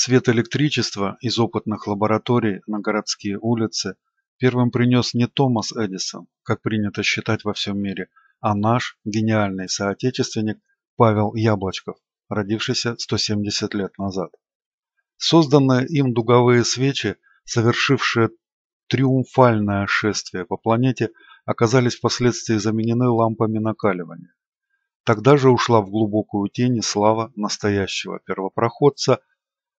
Свет электричества из опытных лабораторий на городские улицы первым принес не Томас Эдисон, как принято считать во всем мире, а наш гениальный соотечественник Павел Яблочков, родившийся 170 лет назад. Созданные им дуговые свечи, совершившие триумфальное шествие по планете, оказались впоследствии заменены лампами накаливания. Тогда же ушла в глубокую тень слава настоящего первопроходца –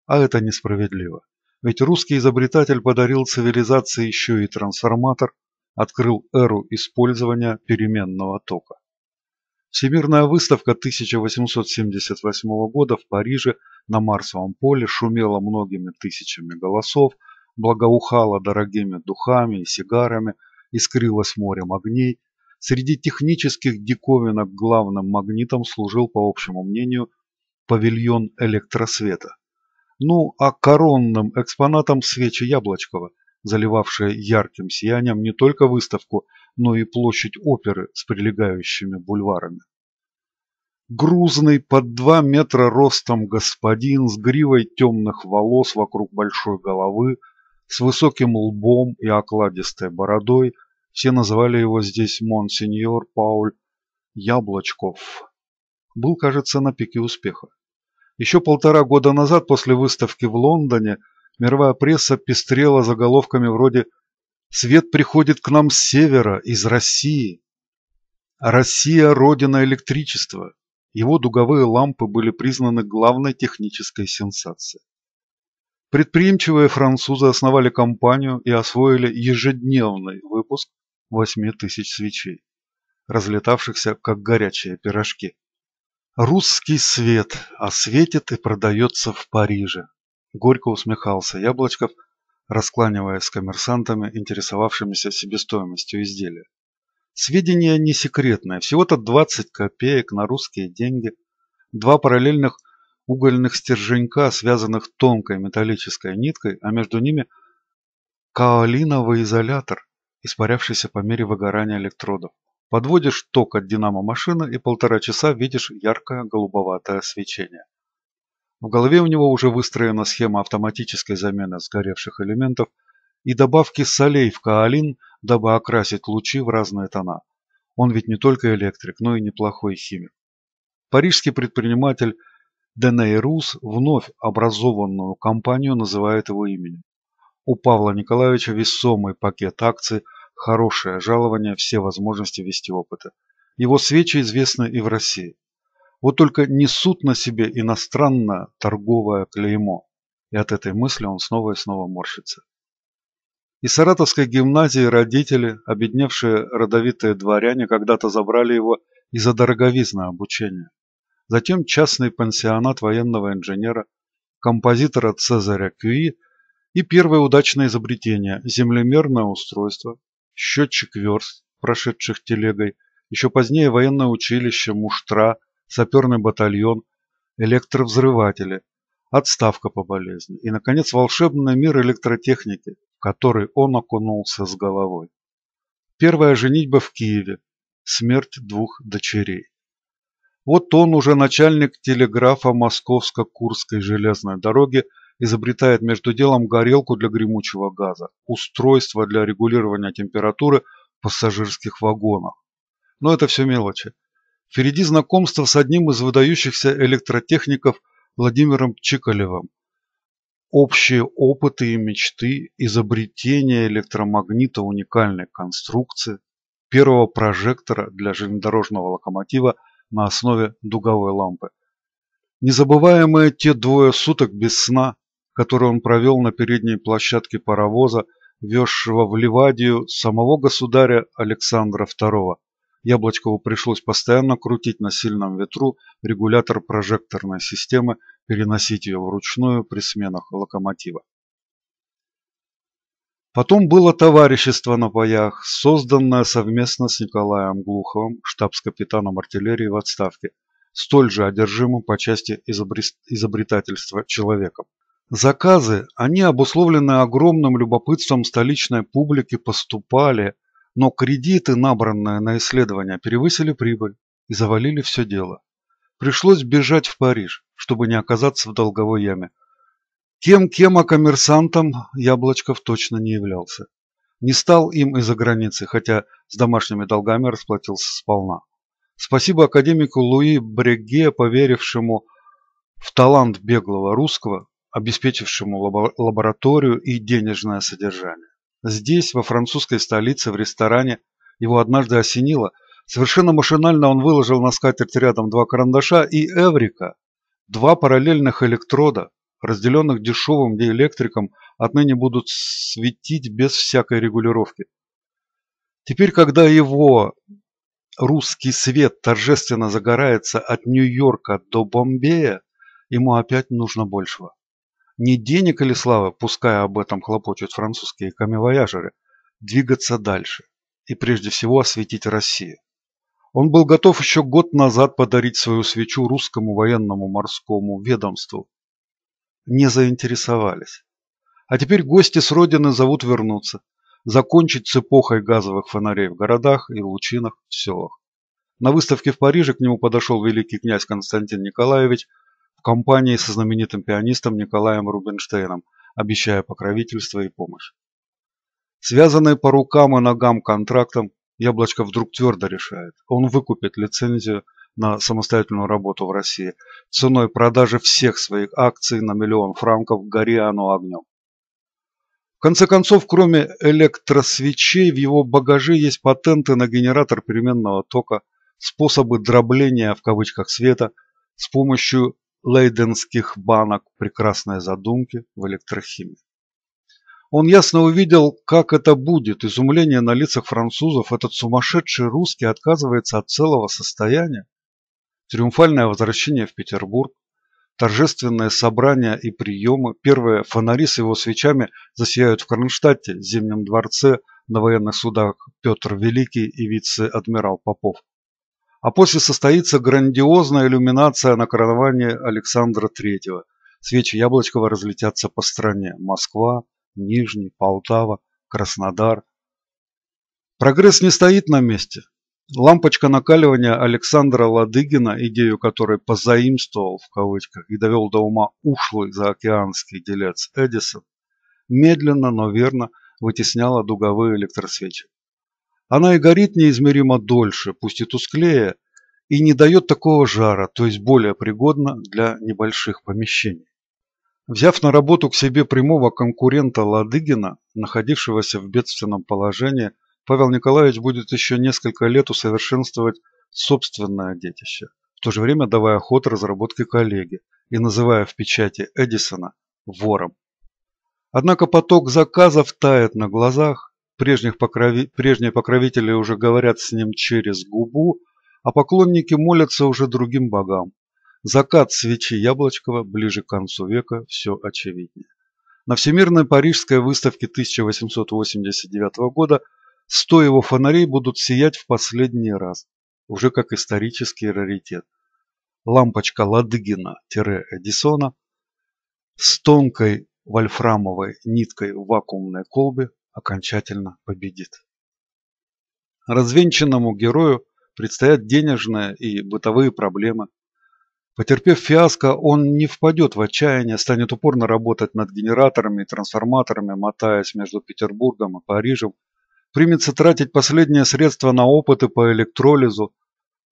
а это несправедливо. Ведь русский изобретатель подарил цивилизации еще и трансформатор, открыл эру использования переменного тока. Всемирная выставка 1878 года в Париже на Марсовом поле шумела многими тысячами голосов, благоухала дорогими духами и сигарами, искрилась морем огней. Среди технических диковинок главным магнитом служил, по общему мнению, павильон электросвета ну а коронным экспонатом свечи Яблочкова, заливавшие ярким сиянием не только выставку, но и площадь оперы с прилегающими бульварами. Грузный под два метра ростом господин с гривой темных волос вокруг большой головы, с высоким лбом и окладистой бородой, все называли его здесь монсеньор Пауль Яблочков, был, кажется, на пике успеха. Еще полтора года назад, после выставки в Лондоне, мировая пресса пестрела заголовками вроде «Свет приходит к нам с севера, из России». «Россия – родина электричества». Его дуговые лампы были признаны главной технической сенсацией. Предприимчивые французы основали компанию и освоили ежедневный выпуск 8 тысяч свечей, разлетавшихся как горячие пирожки. Русский свет, осветит и продается в Париже. Горько усмехался Яблочков, раскланиваясь с коммерсантами, интересовавшимися себестоимостью изделия. Сведения не секретные, всего-то 20 копеек на русские деньги, два параллельных угольных стерженька, связанных тонкой металлической ниткой, а между ними каолиновый изолятор, испарявшийся по мере выгорания электродов. Подводишь ток от динамо машины и полтора часа видишь яркое голубоватое свечение. В голове у него уже выстроена схема автоматической замены сгоревших элементов и добавки солей в каолин, дабы окрасить лучи в разные тона. Он ведь не только электрик, но и неплохой химик. Парижский предприниматель Деней Рус вновь образованную компанию называет его именем. У Павла Николаевича весомый пакет акций – Хорошее жалование, все возможности вести опыта. Его свечи известны и в России. Вот только несут на себе иностранное торговое клеймо. И от этой мысли он снова и снова морщится. Из Саратовской гимназии родители, обедневшие родовитые дворяне, когда-то забрали его из-за дороговизны обучения. Затем частный пансионат военного инженера, композитора Цезаря Кюи и первое удачное изобретение – землемерное устройство, счетчик верст, прошедших телегой, еще позднее военное училище, муштра, саперный батальон, электровзрыватели, отставка по болезни и, наконец, волшебный мир электротехники, в который он окунулся с головой. Первая женитьба в Киеве, смерть двух дочерей. Вот он уже начальник телеграфа Московско-Курской железной дороги изобретает между делом горелку для гремучего газа, устройство для регулирования температуры в пассажирских вагонах. Но это все мелочи. Впереди знакомство с одним из выдающихся электротехников Владимиром Чикалевым. Общие опыты и мечты, изобретение электромагнита уникальной конструкции, первого прожектора для железнодорожного локомотива на основе дуговой лампы. Незабываемые те двое суток без сна, который он провел на передней площадке паровоза, везшего в Ливадию самого государя Александра II. Яблочкову пришлось постоянно крутить на сильном ветру регулятор прожекторной системы, переносить ее вручную при сменах локомотива. Потом было товарищество на боях, созданное совместно с Николаем Глуховым, штабс-капитаном артиллерии в отставке, столь же одержимым по части изобретательства человеком. Заказы, они обусловлены огромным любопытством столичной публики, поступали, но кредиты, набранные на исследования, перевысили прибыль и завалили все дело. Пришлось бежать в Париж, чтобы не оказаться в долговой яме. Кем-кем, а коммерсантом Яблочков точно не являлся. Не стал им из-за границы, хотя с домашними долгами расплатился сполна. Спасибо академику Луи Бреге, поверившему в талант беглого русского, обеспечившему лабораторию и денежное содержание. Здесь, во французской столице, в ресторане, его однажды осенило. Совершенно машинально он выложил на скатерть рядом два карандаша и эврика. Два параллельных электрода, разделенных дешевым диэлектриком, отныне будут светить без всякой регулировки. Теперь, когда его русский свет торжественно загорается от Нью-Йорка до Бомбея, ему опять нужно большего. Не денег или славы, пускай об этом хлопочут французские камевояжеры, двигаться дальше и прежде всего осветить Россию. Он был готов еще год назад подарить свою свечу русскому военному морскому ведомству. Не заинтересовались. А теперь гости с родины зовут вернуться, закончить с эпохой газовых фонарей в городах и лучинах в селах. На выставке в Париже к нему подошел великий князь Константин Николаевич в компании со знаменитым пианистом Николаем Рубинштейном, обещая покровительство и помощь. Связанный по рукам и ногам контрактом, Яблочко вдруг твердо решает. Он выкупит лицензию на самостоятельную работу в России ценой продажи всех своих акций на миллион франков «Гори оно огнем». В конце концов, кроме электросвечей, в его багаже есть патенты на генератор переменного тока, способы «дробления» в кавычках света с помощью лейденских банок прекрасной задумки в электрохимии. Он ясно увидел, как это будет, изумление на лицах французов, этот сумасшедший русский отказывается от целого состояния. Триумфальное возвращение в Петербург, торжественное собрание и приемы, первые фонари с его свечами засияют в Кронштадте, Зимнем дворце, на военных судах Петр Великий и вице-адмирал Попов а после состоится грандиозная иллюминация на короновании Александра III. Свечи Яблочкова разлетятся по стране. Москва, Нижний, Полтава, Краснодар. Прогресс не стоит на месте. Лампочка накаливания Александра Ладыгина, идею которой позаимствовал в кавычках и довел до ума ушлый заокеанский делец Эдисон, медленно, но верно вытесняла дуговые электросвечи. Она и горит неизмеримо дольше, пусть и тусклее, и не дает такого жара, то есть более пригодна для небольших помещений. Взяв на работу к себе прямого конкурента Ладыгина, находившегося в бедственном положении, Павел Николаевич будет еще несколько лет усовершенствовать собственное детище, в то же время давая ход разработке коллеги и называя в печати Эдисона вором. Однако поток заказов тает на глазах, Прежних покрови... Прежние покровители уже говорят с ним через губу, а поклонники молятся уже другим богам. Закат свечи Яблочкова ближе к концу века все очевиднее. На Всемирной Парижской выставке 1889 года 100 его фонарей будут сиять в последний раз, уже как исторический раритет. Лампочка Ладыгина-Эдисона с тонкой вольфрамовой ниткой в вакуумной колбе окончательно победит. Развенчанному герою предстоят денежные и бытовые проблемы. Потерпев фиаско, он не впадет в отчаяние, станет упорно работать над генераторами и трансформаторами, мотаясь между Петербургом и Парижем, примется тратить последние средства на опыты по электролизу,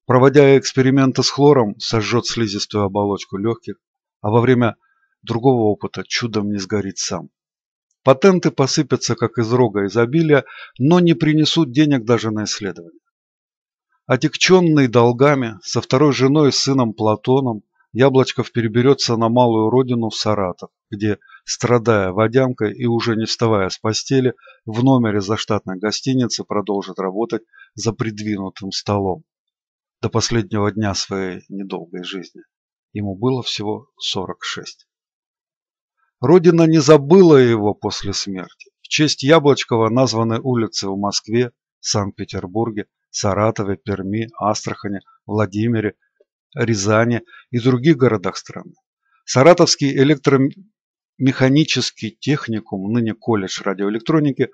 проводя эксперименты с хлором, сожжет слизистую оболочку легких, а во время другого опыта чудом не сгорит сам. Патенты посыпятся, как из рога изобилия, но не принесут денег даже на исследование. Отекченный долгами, со второй женой и сыном Платоном, Яблочков переберется на малую родину в Саратов, где, страдая водянкой и уже не вставая с постели, в номере заштатной гостиницы продолжит работать за придвинутым столом. До последнего дня своей недолгой жизни. Ему было всего 46. Родина не забыла его после смерти. В честь Яблочкова названы улицы в Москве, Санкт-Петербурге, Саратове, Перми, Астрахани, Владимире, Рязани и других городах страны. Саратовский электромеханический техникум, ныне колледж радиоэлектроники,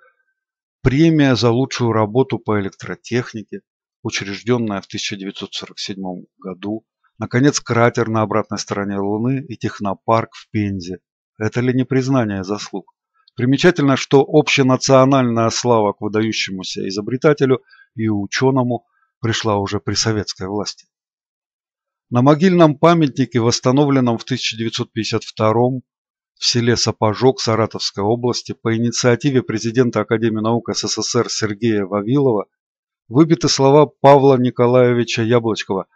премия за лучшую работу по электротехнике, учрежденная в 1947 году, наконец, кратер на обратной стороне Луны и технопарк в Пензе это ли не признание заслуг? Примечательно, что общенациональная слава к выдающемуся изобретателю и ученому пришла уже при советской власти. На могильном памятнике, восстановленном в 1952 в селе Сапожок Саратовской области по инициативе президента Академии наук СССР Сергея Вавилова, выбиты слова Павла Николаевича Яблочкова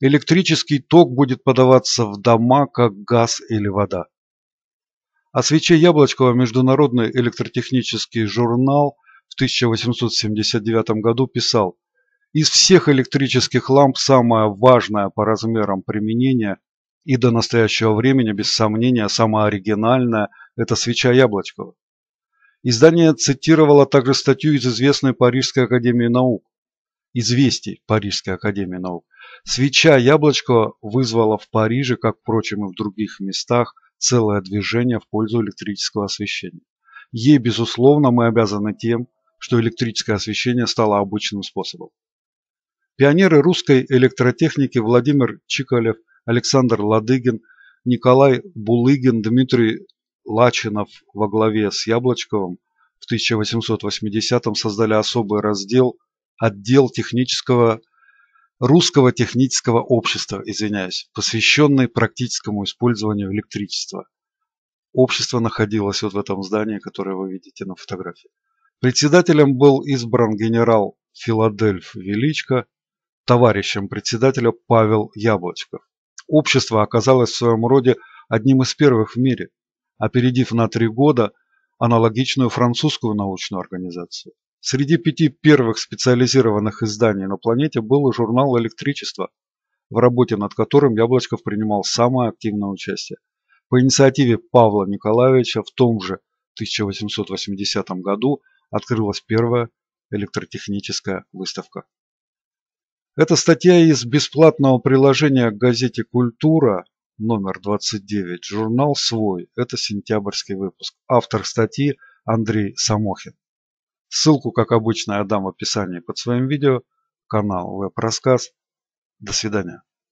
«Электрический ток будет подаваться в дома, как газ или вода». О свече Яблочкова Международный электротехнический журнал в 1879 году писал «Из всех электрических ламп самое важное по размерам применения и до настоящего времени, без сомнения, самое оригинальное – это свеча Яблочкова». Издание цитировало также статью из известной Парижской академии наук. Известий Парижской академии наук. Свеча Яблочкова вызвала в Париже, как, впрочем, и в других местах, целое движение в пользу электрического освещения. Ей, безусловно, мы обязаны тем, что электрическое освещение стало обычным способом. Пионеры русской электротехники Владимир Чикалев, Александр Ладыгин, Николай Булыгин, Дмитрий Лачинов во главе с Яблочковым в 1880-м создали особый раздел «Отдел технического Русского технического общества, извиняюсь, посвященный практическому использованию электричества. Общество находилось вот в этом здании, которое вы видите на фотографии. Председателем был избран генерал Филадельф Величко, товарищем председателя Павел Яблочков. Общество оказалось в своем роде одним из первых в мире, опередив на три года аналогичную французскую научную организацию. Среди пяти первых специализированных изданий на планете был и журнал «Электричество», в работе над которым Яблочков принимал самое активное участие. По инициативе Павла Николаевича в том же 1880 году открылась первая электротехническая выставка. Эта статья из бесплатного приложения к газете «Культура» номер 29, журнал «Свой». Это сентябрьский выпуск. Автор статьи Андрей Самохин. Ссылку, как обычно, я дам в описании под своим видео. Канал Веб Рассказ. До свидания.